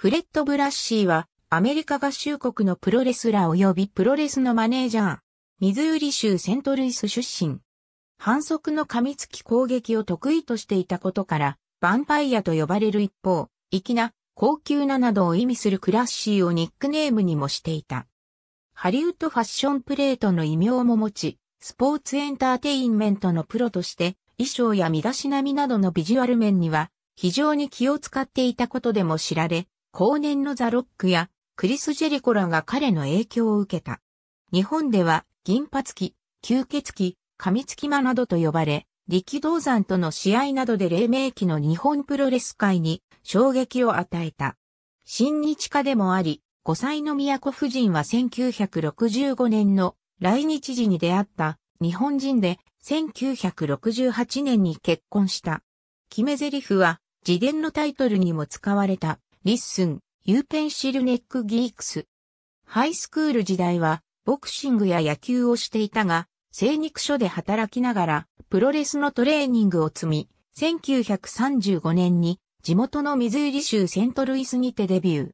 フレッド・ブラッシーは、アメリカ合衆国のプロレスラー及びプロレスのマネージャー、ミズーリ州セントルイス出身。反則の噛みつき攻撃を得意としていたことから、ヴァンパイアと呼ばれる一方、粋な、高級ななどを意味するクラッシーをニックネームにもしていた。ハリウッドファッションプレートの異名も持ち、スポーツエンターテインメントのプロとして、衣装や身だしなみなどのビジュアル面には、非常に気を使っていたことでも知られ、後年のザ・ロックやクリス・ジェリコらが彼の影響を受けた。日本では銀髪期、吸血期、み付き間などと呼ばれ、力道山との試合などで黎明期の日本プロレス界に衝撃を与えた。新日家でもあり、5歳の都夫人は1965年の来日時に出会った日本人で1968年に結婚した。決め台詞は自伝のタイトルにも使われたリッスン、ユーペンシルネックギークス。ハイスクール時代は、ボクシングや野球をしていたが、精肉所で働きながら、プロレスのトレーニングを積み、1935年に地元のミズーリ州セントルイスにてデビュー。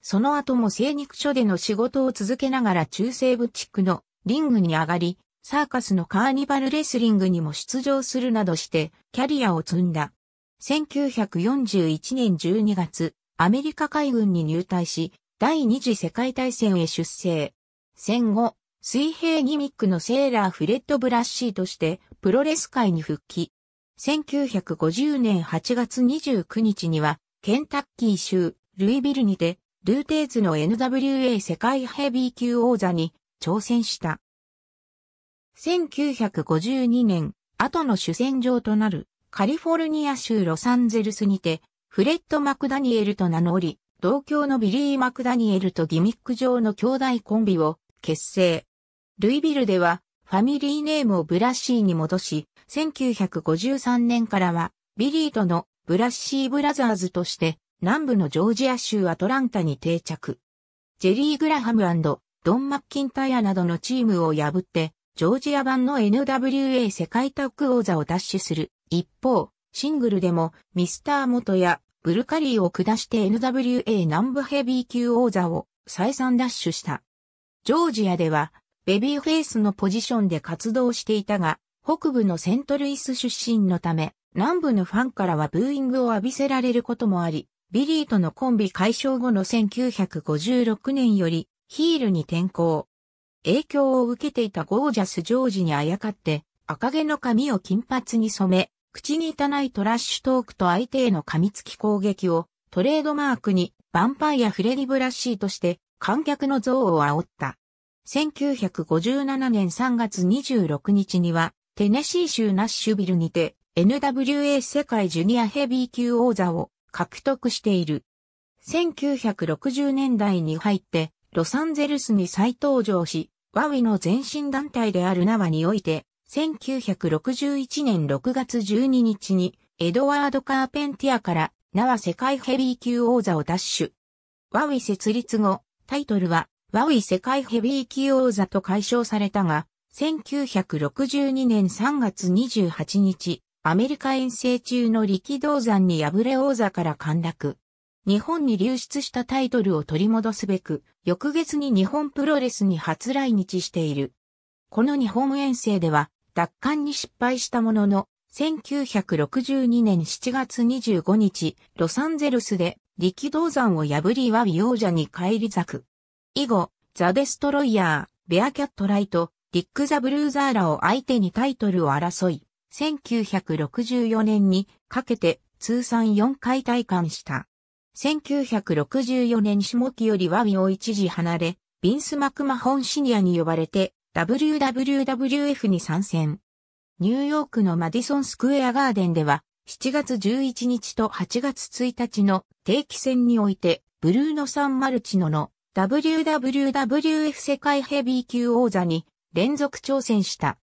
その後も精肉所での仕事を続けながら中西部地区のリングに上がり、サーカスのカーニバルレスリングにも出場するなどしてキャリアを積んだ。1941年12月、アメリカ海軍に入隊し、第二次世界大戦へ出征。戦後、水平ギミックのセーラーフレッド・ブラッシーとしてプロレス界に復帰。1950年8月29日には、ケンタッキー州ルイビルにて、ルーテイズの NWA 世界ヘビー級王座に挑戦した。1952年、後の主戦場となるカリフォルニア州ロサンゼルスにてフレッド・マクダニエルと名乗り、同郷のビリー・マクダニエルとギミック上の兄弟コンビを結成。ルイビルでは、ファミリーネームをブラッシーに戻し、1953年からは、ビリーとのブラッシー・ブラザーズとして、南部のジョージア州アトランタに定着。ジェリー・グラハムドン・マッキンタイアなどのチームを破って、ジョージア版の NWA 世界タッグ王座を奪取する。一方、シングルでも、ミスター元や、ブルカリーを下して NWA 南部ヘビー級王座を再三ダッシュした。ジョージアでは、ベビーフェイスのポジションで活動していたが、北部のセントルイス出身のため、南部のファンからはブーイングを浴びせられることもあり、ビリーとのコンビ解消後の1956年よりヒールに転向。影響を受けていたゴージャスジョージにあやかって赤毛の髪を金髪に染め、口に汚いトラッシュトークと相手への噛みつき攻撃をトレードマークにヴァンパイア・フレディ・ブラッシーとして観客の像を煽った。1957年3月26日にはテネシー州ナッシュビルにて NWA 世界ジュニアヘビー級王座を獲得している。1960年代に入ってロサンゼルスに再登場し、ワウィの前身団体であるナワにおいて1961年6月12日に、エドワード・カーペンティアから、ワ。世界ヘビー級王座を奪取。ワウイ設立後、タイトルは、ワウイ世界ヘビー級王座と解消されたが、1962年3月28日、アメリカ遠征中の力道山に敗れ王座から陥落。日本に流出したタイトルを取り戻すべく、翌月に日本プロレスに初来日している。この日本遠征では、奪還に失敗したものの、1962年7月25日、ロサンゼルスで力道山を破りワ美王者に返り咲く。以後、ザ・デストロイヤー、ベアキャットライト、リック・ザ・ブルーザーラを相手にタイトルを争い、1964年にかけて通算4回退官した。1964年下期よりワ美を一時離れ、ビンス・マクマホンシニアに呼ばれて WWWF に参戦。ニューヨークのマディソンスクエアガーデンでは、7月11日と8月1日の定期戦において、ブルーノ・サン・マルチノの WWWF 世界ヘビー級王座に連続挑戦した。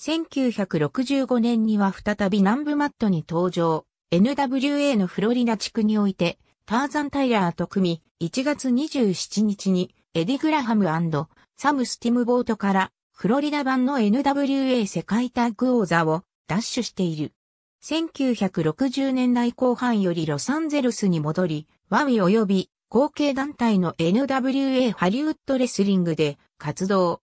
1965年には再び南部マットに登場、NWA のフロリダ地区において、ターザン・タイラーと組み、1月27日にエディ・グラハムサム・スティムボートからフロリダ版の NWA 世界タッグ王座をダッシュしている。1960年代後半よりロサンゼルスに戻り、ワウィ及び後継団体の NWA ハリウッドレスリングで活動。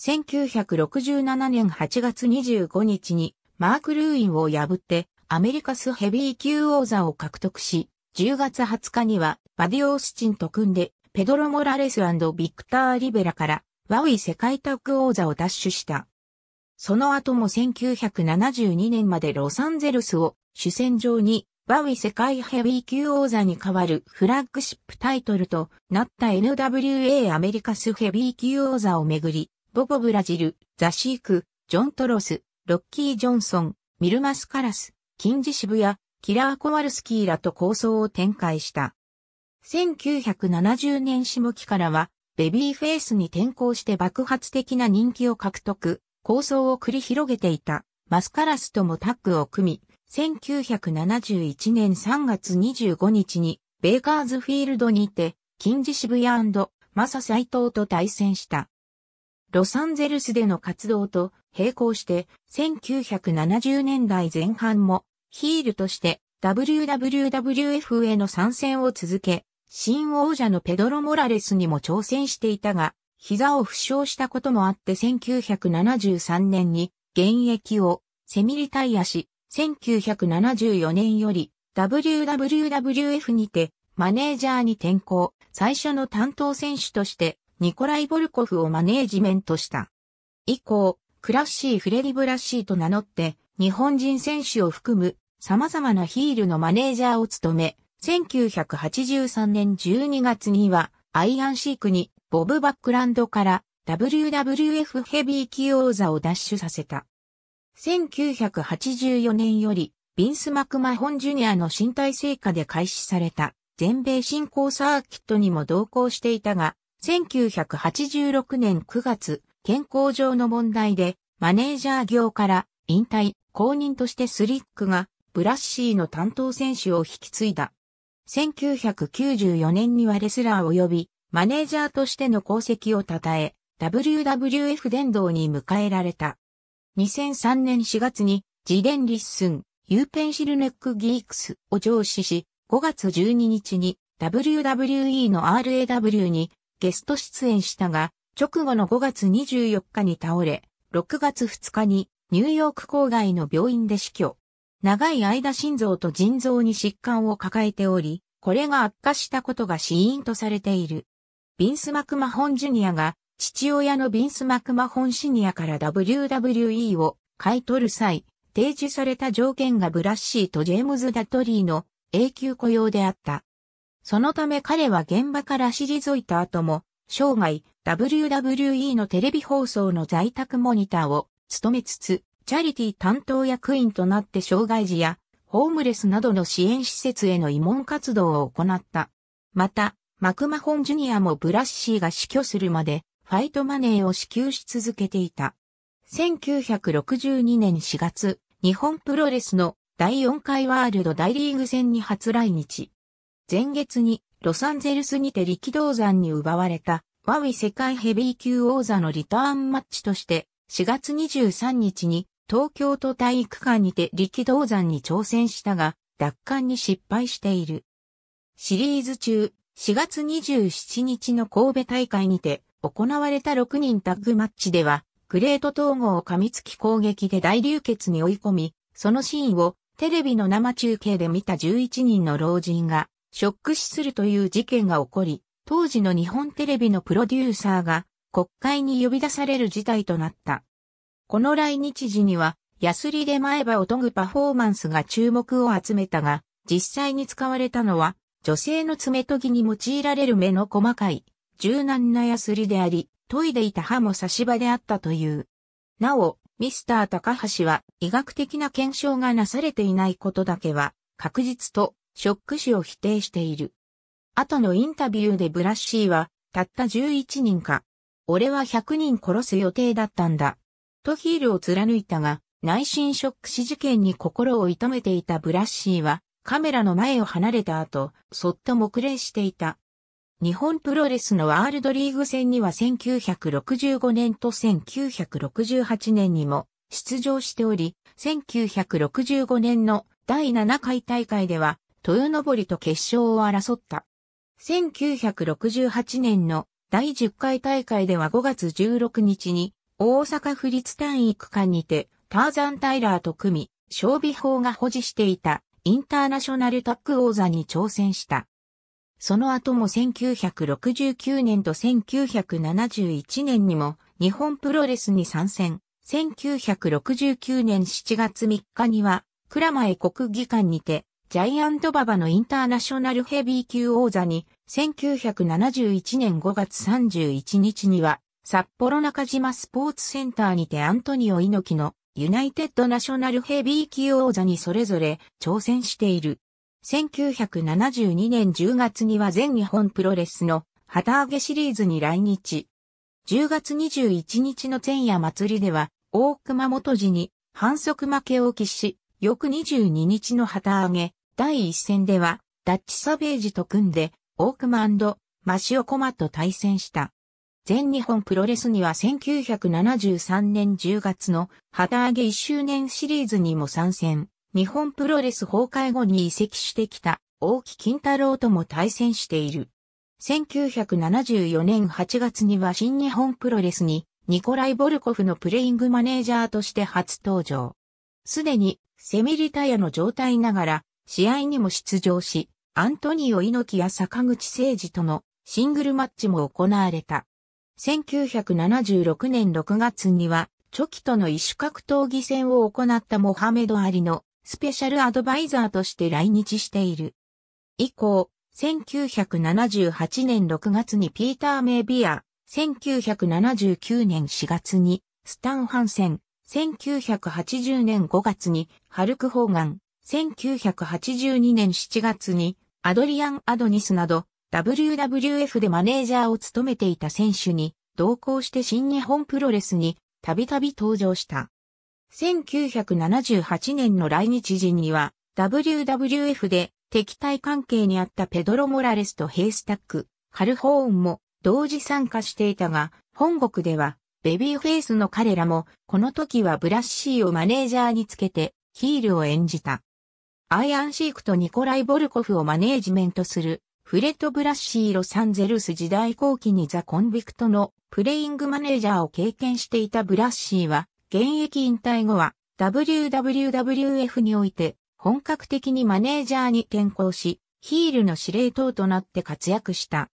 1967年8月25日にマーク・ルーインを破ってアメリカスヘビー級王座を獲得し、10月20日にはバディ・オースチンと組んでペドロ・モラレスビクター・リベラから、ワウイ世界タッグ王座を奪取した。その後も1972年までロサンゼルスを主戦場に、ワウイ世界ヘビー級王座に代わるフラッグシップタイトルとなった NWA アメリカスヘビー級王座をめぐり、ボボ・ブラジル、ザ・シーク、ジョン・トロス、ロッキー・ジョンソン、ミルマス・カラス、キンジ・シブヤ、キラー・コワルスキーらと抗争を展開した。1970年下期からは、ベビーフェイスに転向して爆発的な人気を獲得、構想を繰り広げていた、マスカラスともタッグを組み、1971年3月25日に、ベーカーズフィールドにて、近似渋谷マサ斎藤と対戦した。ロサンゼルスでの活動と並行して、1970年代前半も、ヒールとして WWWF への参戦を続け、新王者のペドロ・モラレスにも挑戦していたが、膝を負傷したこともあって1973年に現役をセミリタイアし、1974年より WWF にてマネージャーに転向、最初の担当選手としてニコライ・ボルコフをマネージメントした。以降、クラッシー・フレディ・ブラッシーと名乗って日本人選手を含む様々なヒールのマネージャーを務め、1983年12月には、アイアンシークにボブ・バックランドから WWF ヘビー級用座を奪取させた。1984年より、ビンス・マクマホン・ジュニアの身体成果で開始された全米振興サーキットにも同行していたが、1986年9月、健康上の問題で、マネージャー業から引退、公認としてスリックが、ブラッシーの担当選手を引き継いだ。1994年にはレスラー及びマネージャーとしての功績を称え、WWF 殿堂に迎えられた。2003年4月に自伝リッスン、ユーペンシルネックギークスを上司し、5月12日に WWE の RAW にゲスト出演したが、直後の5月24日に倒れ、6月2日にニューヨーク郊外の病院で死去。長い間心臓と腎臓に疾患を抱えており、これが悪化したことが死因とされている。ビンス・マクマホン・ジュニアが父親のビンス・マクマホン・シニアから WWE を買い取る際、提示された条件がブラッシーとジェームズ・ダトリーの永久雇用であった。そのため彼は現場から退いた後も、生涯 WWE のテレビ放送の在宅モニターを務めつつ、チャリティ担当役員となって障害児やホームレスなどの支援施設への慰問活動を行った。また、マクマホンジュニアもブラッシーが死去するまでファイトマネーを支給し続けていた。1962年4月、日本プロレスの第4回ワールド大リーグ戦に初来日。前月にロサンゼルスにて力道山に奪われたワウィ世界ヘビー級王座のリターンマッチとして4月23日に東京都体育館にて力道山に挑戦したが、奪還に失敗している。シリーズ中、4月27日の神戸大会にて行われた6人タッグマッチでは、グレート統合を噛みつき攻撃で大流血に追い込み、そのシーンをテレビの生中継で見た11人の老人がショック死するという事件が起こり、当時の日本テレビのプロデューサーが国会に呼び出される事態となった。この来日時には、ヤスリで前歯を研ぐパフォーマンスが注目を集めたが、実際に使われたのは、女性の爪研ぎに用いられる目の細かい、柔軟なヤスリであり、研いでいた歯も差し歯であったという。なお、ミスター高橋は医学的な検証がなされていないことだけは、確実とショック死を否定している。後のインタビューでブラッシーは、たった11人か。俺は100人殺す予定だったんだ。トヒールを貫いたが、内心ショック死事件に心を痛めていたブラッシーは、カメラの前を離れた後、そっと黙礼していた。日本プロレスのワールドリーグ戦には1965年と1968年にも出場しており、1965年の第7回大会では、豊登と決勝を争った。1968年の第10回大会では5月16日に大阪府立体育館にて、ターザン・タイラーと組み、勝備法が保持していたインターナショナルタック王座に挑戦した。その後も1969年と1971年にも日本プロレスに参戦。1969年7月3日には、倉前国技館にて、ジャイアントババのインターナショナルヘビー級王座に、1971年5月31日には、札幌中島スポーツセンターにてアントニオ猪木のユナイテッドナショナルヘビー級王座にそれぞれ挑戦している。1972年10月には全日本プロレスの旗揚げシリーズに来日。10月21日の前夜祭りでは、大熊元寺に反則負けを喫し、翌22日の旗揚げ、第一戦では、ダッチサベージと組んで、大熊マシオコマと対戦した。全日本プロレスには1973年10月の旗揚げ1周年シリーズにも参戦。日本プロレス崩壊後に移籍してきた大木金太郎とも対戦している。1974年8月には新日本プロレスにニコライ・ボルコフのプレイングマネージャーとして初登場。すでにセミリタイアの状態ながら試合にも出場し、アントニオ猪木や坂口誠二とのシングルマッチも行われた。1976年6月には、チョキとの異種格闘技戦を行ったモハメド・アリのスペシャルアドバイザーとして来日している。以降、1978年6月にピーター・メイビア、1979年4月にスタン・ハンセン、1980年5月にハルク・ホーガン、1982年7月にアドリアン・アドニスなど WWF でマネージャーを務めていた選手に同行して新日本プロレスにたびたび登場した。1978年の来日時には WWF で敵対関係にあったペドロ・モラレスとヘイスタック、カルホーンも同時参加していたが、本国ではベビーフェイスの彼らもこの時はブラッシーをマネージャーにつけてヒールを演じた。アイアンシークとニコライ・ボルコフをマネージメントするフレット・ブラッシー・ロサンゼルス時代後期にザ・コンビクトのプレイングマネージャーを経験していたブラッシーは、現役引退後は WWWF において本格的にマネージャーに転向し、ヒールの司令塔となって活躍した。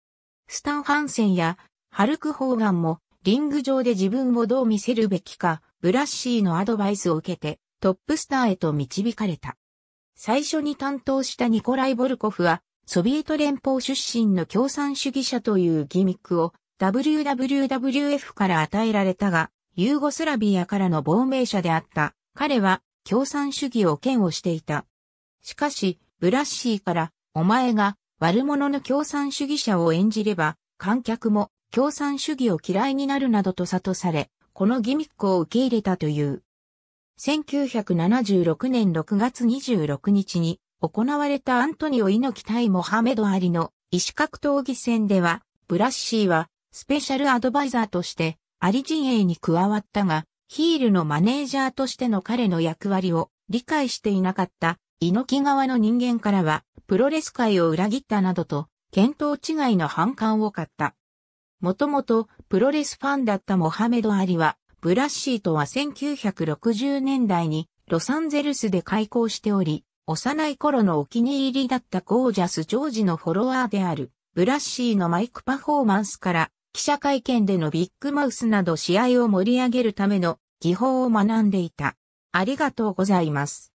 スタン・ハンセンやハルク・ホーガンもリング上で自分をどう見せるべきか、ブラッシーのアドバイスを受けてトップスターへと導かれた。最初に担当したニコライ・ボルコフはソビエト連邦出身の共産主義者というギミックを WWWF から与えられたが、ユーゴスラビアからの亡命者であった彼は共産主義を嫌悪していた。しかし、ブラッシーからお前が悪者の共産主義者を演じれば観客も共産主義を嫌いになるなどと悟され、このギミックを受け入れたという。1976年6月26日に行われたアントニオ猪木対モハメド・アリの石格闘技戦では、ブラッシーはスペシャルアドバイザーとしてアリ陣営に加わったが、ヒールのマネージャーとしての彼の役割を理解していなかった猪木側の人間からは、プロレス界を裏切ったなどと、見当違いの反感を買った。もともとプロレスファンだったモハメド・アリは、ブラッシーとは1960年代にロサンゼルスで開校しており、幼い頃のお気に入りだったゴージャス・ジョージのフォロワーである、ブラッシーのマイクパフォーマンスから、記者会見でのビッグマウスなど試合を盛り上げるための技法を学んでいた。ありがとうございます。